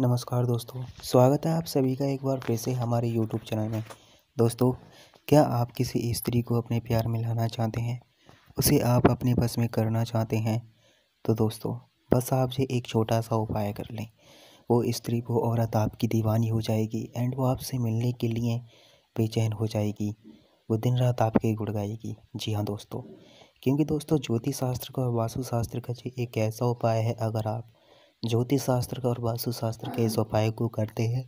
नमस्कार दोस्तों स्वागत है आप सभी का एक बार फिर से हमारे यूट्यूब चैनल में दोस्तों क्या आप किसी स्त्री को अपने प्यार में लाना चाहते हैं उसे आप अपने बस में करना चाहते हैं तो दोस्तों बस आप आपसे एक छोटा सा उपाय कर लें वो स्त्री वो औरत आपकी दीवानी हो जाएगी एंड वो आपसे मिलने के लिए बेचैन हो जाएगी वो दिन रात आपके गुड़ गाएगी जी हाँ दोस्तों क्योंकि दोस्तों ज्योतिष शास्त्र का और वास्तु शास्त्र का जी एक ऐसा उपाय है अगर आप ज्योतिष शास्त्र का और वास्तु शास्त्र के इस उपाय को करते हैं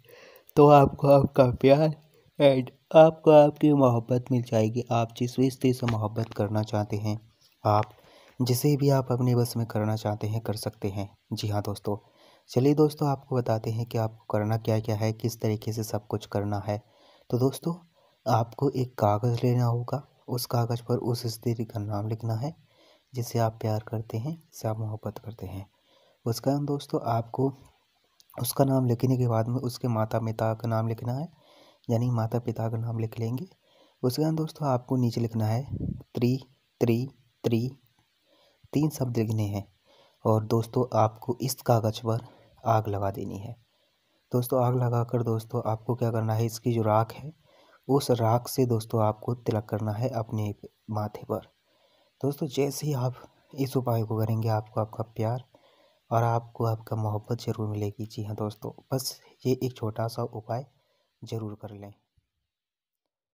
तो आपको आपका प्यार एंड आपको आपकी मोहब्बत मिल जाएगी आप जिस भी स्त्री से मोहब्बत करना चाहते हैं आप जिसे भी आप अपने बस में करना चाहते हैं कर सकते हैं जी हाँ दोस्तों चलिए दोस्तों आपको बताते हैं कि आपको करना क्या क्या है किस तरीके से सब कुछ करना है तो दोस्तों आपको एक कागज़ लेना होगा उस कागज़ पर उस स्त्री का नाम लिखना है जिसे आप प्यार करते हैं जिसे आप मोहब्बत करते हैं उसका नाम दोस्तों आपको उसका नाम लिखने के बाद में उसके माता पिता का नाम लिखना है यानी माता पिता का नाम लिख लेंगे उसके बाद दोस्तों आपको नीचे लिखना है त्री त्री त्री तीन शब्द लिखने हैं और दोस्तों आपको इस कागज़ पर आग लगा देनी है दोस्तों आग लगाकर दोस्तों आपको क्या करना है इसकी जो राख है उस राख से दोस्तों आपको तिलक करना है अपने माथे पर दोस्तों जैसे ही आप इस उपाय को करेंगे आपको आपका प्यार और आपको आपका मोहब्बत ज़रूर मिलेगी जी हाँ दोस्तों बस ये एक छोटा सा उपाय ज़रूर कर लें